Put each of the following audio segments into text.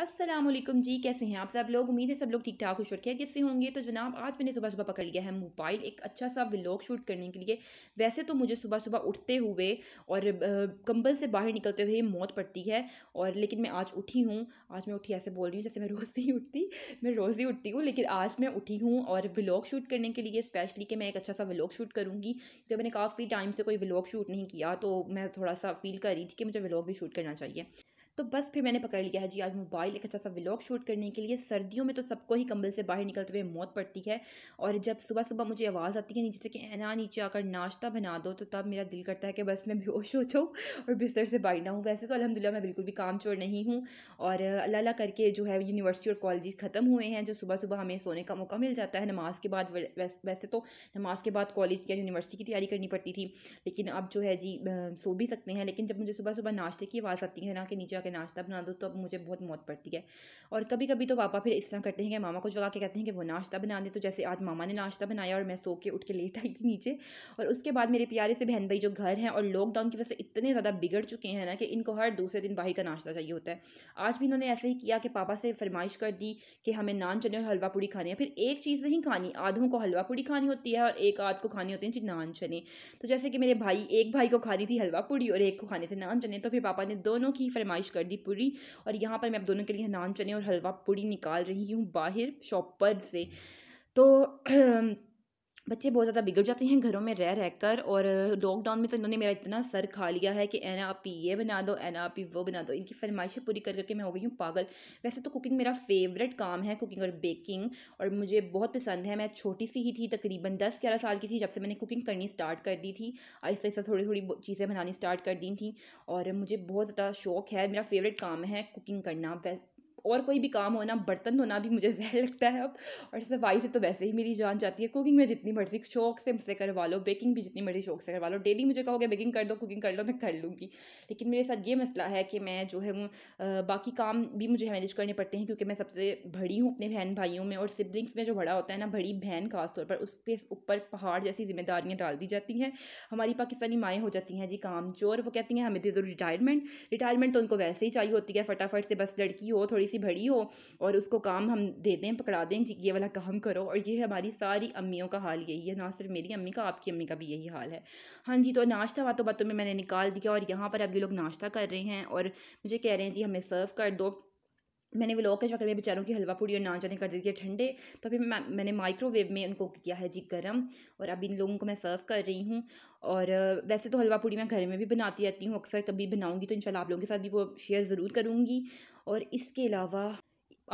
असलम जी कैसे हैं आप सब लोग उम्मीद है सब लोग ठीक ठाक खुश और खैरियत से होंगे तो जनाब आज मैंने सुबह सुबह पकड़ लिया है मोबाइल एक अच्छा सा व्लॉग शूट करने के लिए वैसे तो मुझे सुबह सुबह उठते हुए और कंबल से बाहर निकलते हुए मौत पड़ती है और लेकिन मैं आज उठी हूँ आज मैं उठी ऐसे बोल रही हूँ जैसे मैं रोज़ नहीं उठती मैं रोज़ ही उठती हूँ लेकिन आज मैं उठी हूँ और व्लॉग शूट करने के लिए स्पेशली कि मैं एक अच्छा सा व्लॉग शूट करूँगी क्योंकि मैंने काफ़ी टाइम से कोई व्लॉग शूट नहीं किया तो मैं थोड़ा सा फील कर रही थी कि मुझे व्लॉग भी शूट करना चाहिए तो बस फिर मैंने पकड़ लिया है जी आज मोबाइल एक अच्छा सा व्लॉग शूट करने के लिए सर्दियों में तो सबको ही कंबल से बाहर निकलते हुए मौत पड़ती है और जब सुबह सुबह मुझे आवाज़ आती है नीचे से कि ऐना नीचे आकर नाश्ता बना दो तो तब मेरा दिल करता है कि बस मैं बेहोश हो जाऊँ और बिस्तर से बाहर ना हूँ वैसे तो अलहमदिल्ला मैं बिल्कुल भी काम चोर नहीं हूँ और अल्लाह अल्लाह करके जो है यूनिवर्सिटी और कॉलेज ख़त्म हुए हैं जो सुबह सुबह हमें सोने का मौका मिल जाता है नमाज के बाद वैसे तो नमाज के बाद कॉलेज या यूनिवर्सिटी की तैयारी करनी पड़ती थी लेकिन अब जो है जी सो भी सकते हैं लेकिन जब मुझे सुबह सुबह नाश्ते की आवाज़ आती है ना कि नीचे जाके नाश्ता बना दो तो अब मुझे बहुत मौत पड़ती है और कभी कभी तो पापा फिर इस तरह करते हैं कि मामा को जगा के कहते हैं कि वो नाश्ता बना दे तो जैसे आज मामा ने नाश्ता बनाया और मैं सो के उठ के लेट आई थी नीचे और उसके बाद मेरे प्यारे से बहन भाई जो घर हैं और लॉकडाउन की वजह से इतने ज़्यादा बिगड़ चुके हैं ना कि इनको हर दूसरे दिन बाहर का नाश्ता चाहिए होता है आज भी इन्होंने ऐसे ही किया कि पापा से फरमाइश कर दी कि हमें नान चने और हलवा पूड़ी खानी है फिर एक चीज़ नहीं खानी आधों को हलवा पूड़ी खानी होती है और एक आध को खानी होती है जी नान चने तो जैसे कि मेरे भाई एक भाई को खानी थी हलवा पूड़ी और एक को खाने थे नान चने तो फिर पापा ने दोनों की फरमाइश वॉश कर दी पूरी और यहाँ पर मैं अब दोनों के लिए नान चने और हलवा पूरी निकाल रही हूँ बाहर शॉप पर से तो बच्चे बहुत ज़्यादा बिगड़ जाते हैं घरों में रह रह कर और लॉकडाउन में तो इन्होंने मेरा इतना सर खा लिया है कि एन आप ही ये बना दो एन आप ही वो बना दो इनकी फरमाइशें पूरी कर करके मैं हो गई हूँ पागल वैसे तो कुकिंग मेरा फेवरेट काम है कुकिंग और बेकिंग और मुझे बहुत पसंद है मैं छोटी सी ही थी तकरीबन दस ग्यारह साल की थी जब से मैंने कुकिंग करनी स्टार्ट कर दी थी आहिस्ता आहिस्ता थोड़ी थोड़ी चीज़ें बनानी स्टार्ट कर दी थी और मुझे बहुत ज़्यादा शौक है मेरा फेवरेट काम है कुकिंग करना और कोई भी काम होना बर्तन धोना भी मुझे जहर लगता है अब और सफाई से तो वैसे ही मेरी जान जाती है कुकिंग में जितनी मर्जी शौक से मुझसे करवा लो बेकिंग भी जितनी मर्जी शौक से करवा लो डेली मुझे कहोगे बेकिंग कर दो कुकिंग कर लो मैं कर लूँगी लेकिन मेरे साथ ये मसला है कि मैं जो है वो बाकी काम भी मुझे मैनेज करने पड़ते हैं क्योंकि मैं सबसे बड़ी हूँ अपने बहन भाइयों में और सिबलिंग्स में जो बड़ा होता है ना बड़ी बहन खासतौर पर उसके ऊपर पहाड़ जैसी जिम्मेदारियाँ डाल दी जाती हैं हमारी पाकिस्तानी माएँ हो जाती हैं जी काम चोर वो कहती हैं हमें दे दो रिटायरमेंट रिटायरमेंट तो उनको वैसे ही चाहिए होती है फटाफट से बस लड़की हो थोड़ी सी भड़ी हो और उसको काम हम दे दें पकड़ा दें जी ये वाला काम करो और ये हमारी सारी अम्मियों का हाल यही है ना सिर्फ मेरी अम्मी का आपकी अम्मी का भी यही हाल है हाँ जी तो नाश्ता बातों बातों में मैंने निकाल दिया और यहाँ पर अब ये लोग नाश्ता कर रहे हैं और मुझे कह रहे हैं जी हमें सर्व कर दो मैंने वो लोग के चक्कर में बेचारों की हलवा पूड़ी और ना जाने कर दी थी ठंडे तो फिर मैं मैंने माइक्रोवेव में उनको किया है जी गर्म और अब इन लोगों को मैं सर्व कर रही हूँ और वैसे तो हलवा पूड़ी मैं घर में भी बनाती रहती हूँ अक्सर कभी बनाऊँगी तो इन आप लोगों के साथ भी वो शेयर ज़रूर करूँगी और इसके अलावा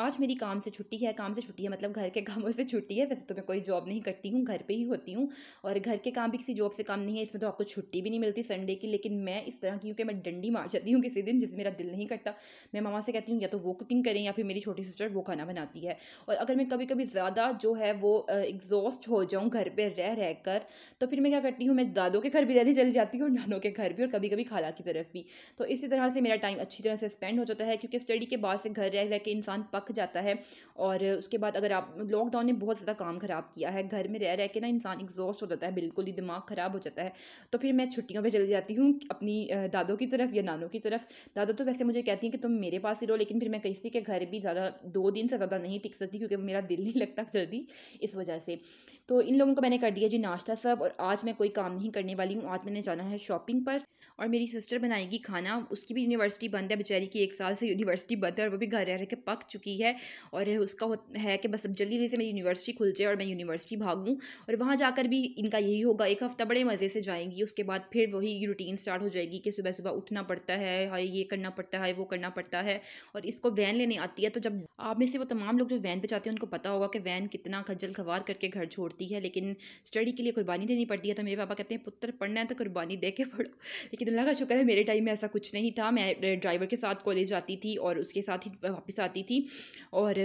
आज मेरी काम से छुट्टी है काम से छुट्टी है मतलब घर के कामों से छुट्टी है वैसे तो मैं कोई जॉब नहीं करती हूँ घर पे ही होती हूँ और घर के काम भी किसी जॉब से काम नहीं है इसमें तो आपको छुट्टी भी नहीं मिलती संडे की लेकिन मैं इस तरह की हूँ कि मैं डंडी मार जाती हूँ किसी दिन जिससे मेरा दिल नहीं करता मैं मामा से कहती हूँ या तो वो कुकिंग करें या फिर मेरी छोटी सिस्टर वो खाना बनाती है और अगर मैं कभी कभी ज़्यादा जो है वो एग्जॉस्ट हो जाऊँ घर पर रह रह कर तो फिर मैं क्या करती हूँ मैं दादों के घर भी रहने चली जाती हूँ और नानों के घर भी और कभी कभी खाला की तरफ भी तो इसी तरह से मेरा टाइम अच्छी तरह से स्पेंड हो जाता है क्योंकि स्टडी के बाद से घर रह रह के इंसान पक थक जाता है और उसके बाद अगर आप लॉकडाउन ने बहुत ज़्यादा काम ख़राब किया है घर में रह रह के ना इंसान एग्जॉस्ट हो जाता है बिल्कुल ही दिमाग ख़राब हो जाता है तो फिर मैं छुट्टियों पर चली जाती हूँ अपनी दादों की तरफ या नानों की तरफ दादा तो वैसे मुझे कहती हैं कि तुम मेरे पास ही रहो लेकिन फिर मैं किसी के घर भी ज़्यादा दो दिन से ज़्यादा नहीं टिक सकती क्योंकि मेरा दिल नहीं लगता जल्दी इस वजह से तो इन लोगों को मैंने कर दिया जी नाश्ता सब और आज मैं कोई काम नहीं करने वाली हूँ आज मैंने जाना है शॉपिंग पर और मेरी सिस्टर बनाएगी खाना उसकी भी यूनिवर्सिटी बंद है बेचारी की एक साल से यूनिवर्सिटी बंद है और वो भी घर रह रह के पक चुकी है और उसका है कि बस अब जल्दी जल्दी से मेरी यूनिवर्सिटी खुल जाए और मैं यूनिवर्सिटी भागूँ और वहाँ जाकर भी इनका यही होगा एक हफ़्ता बड़े मज़े से जाएंगी उसके बाद फिर वही रूटीन स्टार्ट हो जाएगी कि सुबह सुबह उठना पड़ता है हाई ये करना पड़ता है वो करना पड़ता है और इसको वैन लेने आती है तो जब आप में से वो तमाम लोग जो वैन पर जाते हैं उनको पता होगा कि वैन कितना खजल खवार करके घर छोड़ होती है लेकिन स्टडी के लिए कुर्बानी देनी पड़ती है तो मेरे पापा कहते हैं पुत्र पढ़ना है तो कुर्बानी दे के पढ़ो लेकिन अल्लाह का शुक्र है मेरे टाइम में ऐसा कुछ नहीं था मैं ड्राइवर के साथ कॉलेज आती थी और उसके साथ ही वापस आती थी और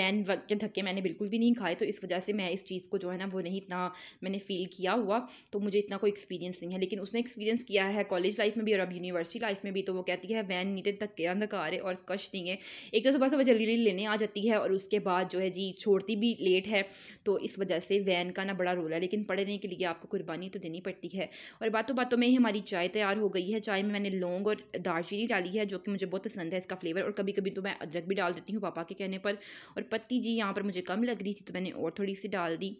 वैन के धक्के मैंने बिल्कुल भी नहीं खाए तो इस वजह से मैं इस चीज़ को जो है ना वो नहीं इतना मैंने फ़ील किया हुआ तो मुझे इतना कोई एक्सपीरियंस नहीं है लेकिन उसने एक्सपीरियंस किया है कॉलेज लाइफ में भी और अब यूनिवर्सिटी लाइफ में भी तो वो कहती है वैन नीते धक्के अंधकार है और कश नहीं है एक तो सुबह सुबह जल्दी जल्दी लेने आ जाती है और उसके बाद जो है जी छोड़ती भी लेट है तो इस वजह से वैन का ना बड़ा रोल है लेकिन पढ़ने के लिए आपको कुर्बानी तो देनी पड़ती है और बातों बातों में ही हमारी चाय तैयार हो गई है चाय में मैंने लौंग और दालचीनी डाली है जो कि मुझे बहुत पसंद है इसका फ्लेवर और कभी कभी तो मैं अदरक भी डाल देती हूँ पापा के कहने पर और पत्ती जी यहाँ पर मुझे कम लग रही थी तो मैंने और थोड़ी सी डाल दी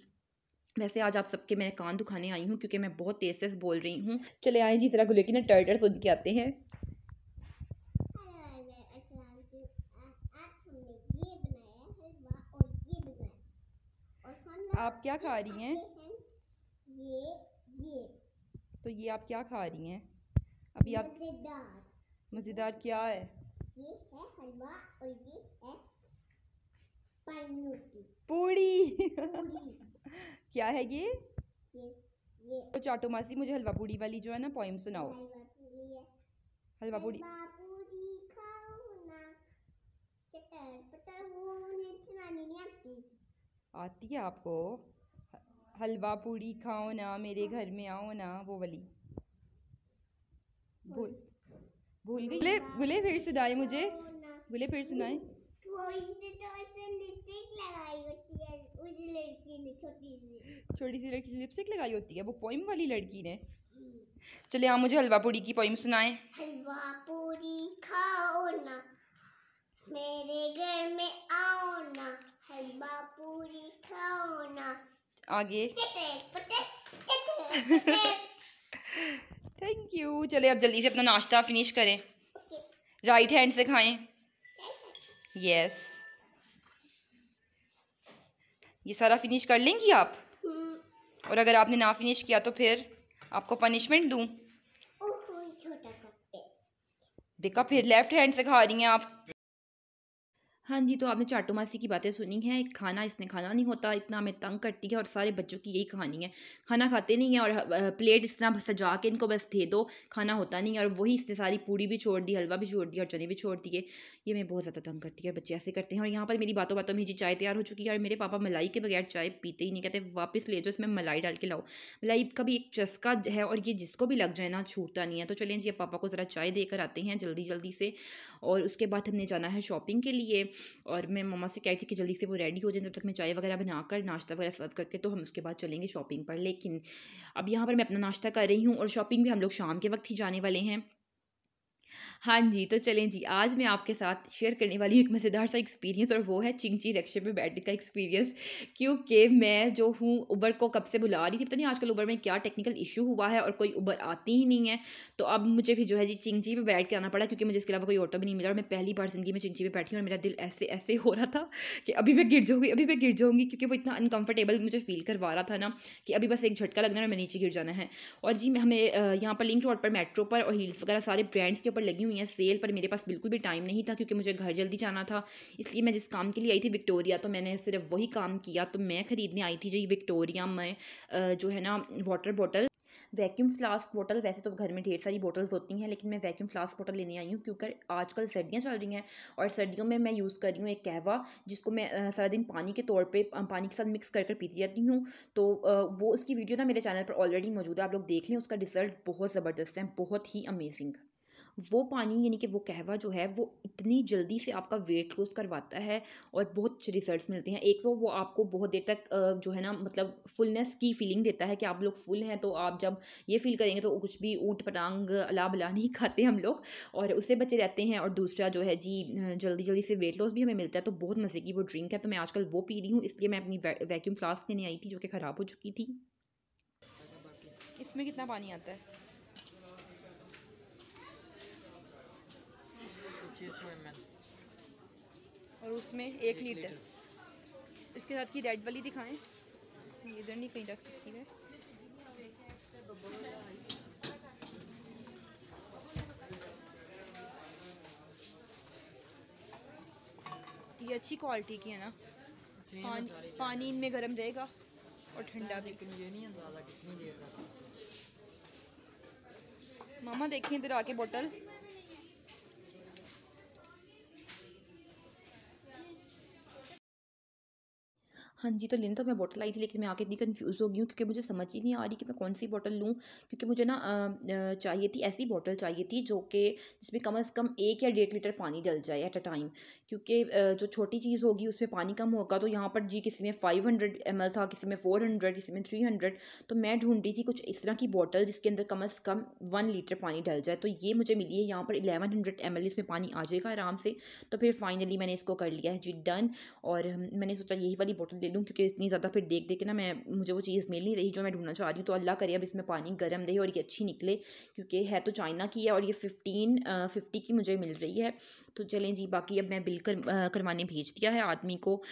वैसे आज आप सबके मैं कान दुखाने आई हूँ क्योंकि मैं बहुत तेज से बोल रही हूँ चले आए जी ज़रा गुले टर्टर सुन के आते हैं आप क्या खा रही हैं ये ये तो ये आप क्या खा रही हैं अभी आप मज़ेदार मज़ेदार क्या है ये है हलवा और ये है पूड़ी क्या है ये ये, तो चाटो मासी मुझे हलवा पूड़ी वाली जो है ना पोइम सुनाओ हलवा पूड़ी खाओ ना चटर पटर वो नहीं आती आती है आपको हलवा पूड़ी खाओ ना मेरे घर में आओ ना वो वाली भूल भूल गई बोले बोले फिर सुनाए मुझे बोले फिर सुनाए तो छोटी सी लड़की लिपस्टिक लगाई होती है वो पोइम वाली लड़की ने चले आप मुझे हलवा पूड़ी की पोइम सुनाए हलवा पूड़ी खाओ ना मेरे घर में आओ ना हलवा पूरी खाओ ना आगे थैंक यू चले अब जल्दी से अपना नाश्ता फिनिश करें राइट हैंड से खाएं यस yes. ये सारा फिनिश कर लेंगी आप हम्म। और अगर आपने ना फिनिश किया तो फिर आपको पनिशमेंट दूँ देखा फिर लेफ्ट हैंड से खा रही हैं आप हाँ जी तो आपने चाटू मासी की बातें सुनी हैं खाना इसने खाना नहीं होता इतना हमें तंग करती है और सारे बच्चों की यही कहानी है खाना खाते नहीं है और प्लेट इस तरह सजा के इनको बस दे दो खाना होता नहीं है और वही इसने सारी पूड़ी भी छोड़ दी हलवा भी छोड़ दिया और चने भी छोड़ दिए ये मैं बहुत ज़्यादा तंग करती है बच्चे ऐसे करते हैं और यहाँ पर मेरी बातों बातों में जी चाय तैयार हो चुकी है और मेरे पापा मलाई के बगैर चाय पीते ही नहीं कहते वापस ले जाओ इसमें मलाई डाल के लाओ मलाई का भी एक चस्का है और ये जिसको भी लग जाए ना छूटता नहीं है तो चलें जी अब पापा को ज़रा चाय देकर आते हैं जल्दी जल्दी से और उसके बाद हमने जाना है शॉपिंग के लिए और मैं मम्मा से कह रही थी कि जल्दी से वो रेडी हो जाए जब तक मैं चाय वगैरह बनाकर नाश्ता वगैरह सर्व करके तो हम उसके बाद चलेंगे शॉपिंग पर लेकिन अब यहाँ पर मैं अपना नाश्ता कर रही हूँ और शॉपिंग भी हम लोग शाम के वक्त ही जाने वाले हैं हाँ जी तो चलें जी आज मैं आपके साथ शेयर करने वाली हूँ एक मज़ेदार सा एक्सपीरियंस और वो है चिंची रिक्शे पे बैठने का एक्सपीरियंस क्योंकि मैं जो हूँ उबर को कब से बुला रही थी पता नहीं आजकल उबर में क्या टेक्निकल इशू हुआ है और कोई उबर आती ही नहीं है तो अब मुझे भी जो है जी चिंगची पे बैठ के आना पड़ा क्योंकि मुझे इसके अलावा कोई ऑटो भी नहीं मिला और मैं पहली बार ज़िंदगी में चिंगची पर बैठी और मेरा दिल ऐसे ऐसे हो रहा था कि अभी मैं गिर जाऊँगी अभी मैं गिर जाऊँगी क्योंकि वो इतना अनकम्फर्टेबल मुझे फील करवा रहा था ना कि अभी बस एक झटका लगना है और मैं नीचे गिर जाना है और जी हमें यहाँ पर लिंक रोड पर मेट्रो पर और हील्स वगैरह सारे ब्रांड्स के ऊपर लगी हुई हैं सेल पर मेरे पास बिल्कुल भी टाइम नहीं था क्योंकि मुझे घर जल्दी जाना था इसलिए मैं जिस काम के लिए आई थी विक्टोरिया तो मैंने सिर्फ वही काम किया तो मैं ख़रीदने आई थी जी विक्टोरिया में जो है ना वाटर बॉटल वैक्यूम फ्लास्क बोतल वैसे तो घर में ढेर सारी बोटल्स होती हैं लेकिन मैं वैक्यूम फ्लास्क बोतल लेने आई हूँ क्योंकि आजकल सर्दियाँ चल रही हैं और सर्दियों में मैं यूज़ कर रही हूँ एक कहवा जिसको मैं सारा दिन पानी के तौर पे पानी के साथ मिक्स कर कर पीती जाती हूँ तो वो उसकी वीडियो ना मेरे चैनल पर ऑलरेडी मौजूद है आप लोग देख लें उसका रिज़ल्ट बहुत ज़बरदस्त है बहुत ही अमेजिंग वो पानी यानी कि वो कहवा जो है वो इतनी जल्दी से आपका वेट लॉस करवाता है और बहुत रिजल्ट मिलते हैं एक तो वो आपको बहुत देर तक जो है ना मतलब फुलनेस की फीलिंग देता है कि आप लोग फुल हैं तो आप जब ये फील करेंगे तो कुछ भी ऊँट पटांग अला बला नहीं खाते हम लोग और उससे बचे रहते हैं और दूसरा जो है जी जल्दी जल्दी से वेट लॉस भी हमें मिलता है तो बहुत मज़े की वो ड्रिंक है तो मैं आजकल वो पी रही हूँ इसलिए मैं अपनी वै, वैक्यूम फ्लास्क लेने आई थी जो कि ख़राब हो चुकी थी इसमें कितना पानी आता है छः एम और उसमें एक, एक लीटर।, लीटर इसके साथ की रेड वाली दिखाएं इधर नहीं कहीं रख सकती है ये अच्छी क्वालिटी की है ना पान, पानी इनमें गर्म रहेगा और ठंडा भी लेकिन ये नहीं अंदाजा कितनी देर मामा देखिए इधर आके बोतल हाँ जी तो लेने तो मैं बॉटल आई थी लेकिन मैं आके इतनी कन्फ्यूज़ हो गई हूँ क्योंकि मुझे समझ ही नहीं आ रही कि मैं कौन सी बॉटल लूँ क्योंकि मुझे ना चाहिए थी ऐसी बॉटल चाहिए थी जो कि जिसमें कम अज़ कम एक या डेढ़ लीटर पानी डल जाए एट अ टाइम क्योंकि जो छोटी चीज़ होगी उसमें पानी कम होगा तो यहाँ पर जी किसी में फाइव हंड्रेड एम एल था किसी में फ़ोर हंड्रेड किसी में थ्री हंड्रेड तो मैं ढूँढी थी कुछ इस तरह की बॉटल जिसके अंदर कम अज़ कम वन लीटर पानी डल जाए तो ये मुझे मिली है यहाँ पर एलेवन हंड्रेड एम एल इसमें पानी आ जाएगा आराम से तो फिर फाइनली मैंने इसको कर लिया है जी डन और मैंने सोचा यही वाली बॉटल ले लूँ क्योंकि इतनी ज़्यादा फिर देख देख के ना मैं मुझे वो चीज़ मिल नहीं रही जो मैं ढूंढना चाह रही हूँ तो अल्लाह करे अब इसमें पानी गर्म रहे और ये अच्छी निकले क्योंकि है तो चाइना की है और ये फ़िफ्टीन फिफ्टी की मुझे मिल रही है तो चलें जी बाकी अब मैं बिल कर, करवाने भेज दिया है आदमी को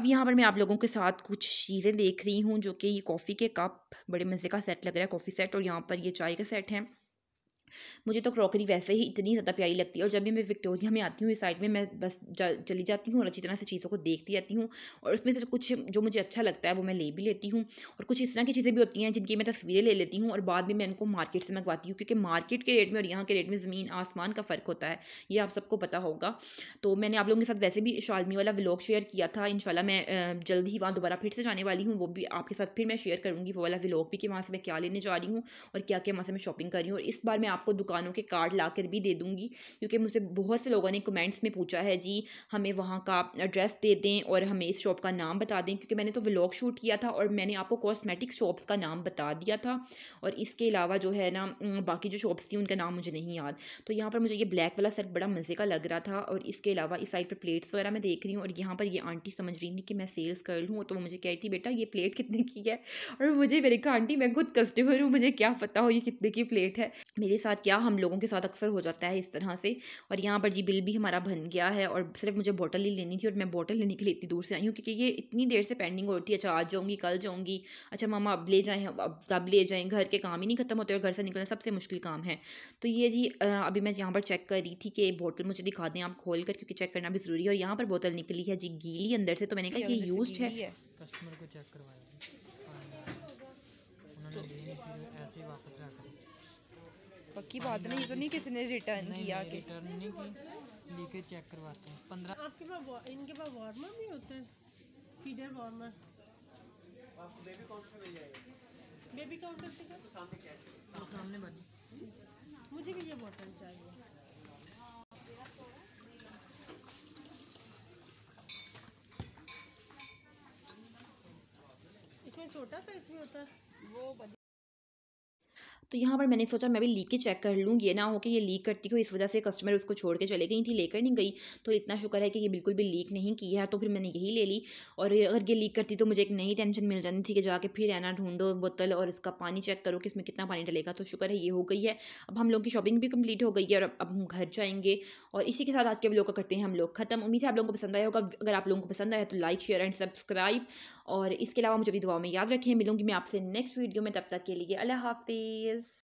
अब यहाँ पर मैं आप लोगों के साथ कुछ चीज़ें देख रही हूँ जो कि ये कॉफ़ी के कप बड़े मज़े का सेट लग रहा है कॉफ़ी सेट और यहाँ पर ये चाय का सेट है मुझे तो क्रॉकरी वैसे ही इतनी ज़्यादा प्यारी लगती है और जब भी मैं विक्टोरिया में आती हूँ इस साइड में मैं बस चली जाती हूँ और अच्छी तरह से चीज़ों को देखती रहती हूँ और उसमें से कुछ जो मुझे अच्छा लगता है वो मैं ले भी लेती हूँ और कुछ इस तरह की चीज़ें भी होती हैं जिनकी मैं तस्वीरें ले लेती हूँ और बाद में मैं इनको मार्केट से मंगवाती हूँ क्योंकि मार्केट के रेट में और यहाँ के रेट में ज़मीन आसमान का फ़र्क होता है ये आप सबको पता होगा तो मैंने आप लोगों के साथ वैसे भी शालमी वाला व्लॉग शेयर किया था इन मैं जल्द ही वहाँ दोबारा फिर से जाने वाली हूँ वो भी आपके साथ फिर मैं शेयर करूँगी वो वाला व्लॉग भी कि वहाँ से मैं क्या लेने जा रही हूँ और क्या क्या वहाँ से मैं शॉपिंग कर रही हूँ और इस बार मैं आपको दुकानों के कार्ड ला कर भी दे दूँगी क्योंकि मुझसे बहुत से लोगों ने कमेंट्स में पूछा है जी हमें वहाँ का एड्रेस दे दें और हमें इस शॉप का नाम बता दें क्योंकि मैंने तो व्लॉग शूट किया था और मैंने आपको कॉस्मेटिक शॉप्स का नाम बता दिया था और इसके अलावा जो है ना बाकी जो शॉप्स थी उनका नाम मुझे नहीं याद तो यहाँ पर मुझे ये ब्लैक वाला सेट बड़ा मज़े का लग रहा था और इसके अलावा इस साइड पर प्लेट्स वगैरह मैं देख रही हूँ और यहाँ पर ये आंटी समझ रही थी कि मैं सेल्स कर लूँ तो वो मुझे कह रही थी बेटा ये प्लेट कितने की है और मुझे मेरे कहा आंटी मैं खुद कस्टमर हूँ मुझे क्या पता हो ये कितने की प्लेट है मेरे साथ साथ क्या हम लोगों के साथ अक्सर हो जाता है इस तरह से और यहाँ पर जी बिल भी हमारा बन गया है और सिर्फ मुझे बोतल ही लेनी थी और मैं बोतल लेने के लिए इतनी दूर से आई हूँ क्योंकि ये इतनी देर से पेंडिंग होती है अच्छा आज जाऊँगी कल जाऊँगी अच्छा मामा अब ले जाएँ अब तब ले जाएँ घर के काम ही नहीं खत्म होते और घर से निकलना सबसे मुश्किल काम है तो ये जी अभी मैं यहाँ पर चेक कर रही थी कि बोतल मुझे दिखा दें आप खोल कर क्योंकि चेक करना भी ज़रूरी है और यहाँ पर बोतल निकली है जी गीली अंदर से तो मैंने कहा कि यूज है कस्टमर को चेक करवाया तो ऐसे ही वापस रखा पक्की बात नहीं तो नहीं किसी ने रिटर्न किया के रिटर्न नहीं की लेके चेक करवाते हैं 15 आपके पास इनके पास वार्मर भी होते हैं फीडर वार्मर आपको बेबी काउंटर मिल जाएगा बेबी काउंटर से तो सामने कैश हाँ, सामने बनी मुझे भी ये बोतल चाहिए इसमें छोटा साइज भी होता है वो तो यहाँ पर मैंने सोचा मैं भी लीक के चेक कर लूँ ये ना हो कि ये लीक करती हो इस वजह से कस्टमर उसको छोड़ के चले गई थी लेकर नहीं गई तो इतना शुक्र है कि ये बिल्कुल भी लीक नहीं किया है तो फिर मैंने यही ले ली और अगर ये लीक करती तो मुझे एक नई टेंशन मिल जानी थी कि जाके फिर है ना ढूंढो बोतल और इसका पानी चेक करो कि इसमें कितना पानी डलेगा तो शुक्र है ये हो गई है अब हम लोग की शॉपिंग भी कम्प्लीट हो गई है और अब हम घर जाएंगे और इसी के साथ आज के ब्लॉग का करते हैं हम लोग खत्म उम्मीद है आप लोगों को पसंद आया होगा अगर आप लोगों को पसंद आया तो लाइक शेयर एंड सब्सक्राइब और इसके अलावा मुझे भी दुआ में याद रखें मिलूंगी मैं आपसे नेक्स्ट वीडियो में तब तक के लिए अल्लाह हाफिज़ was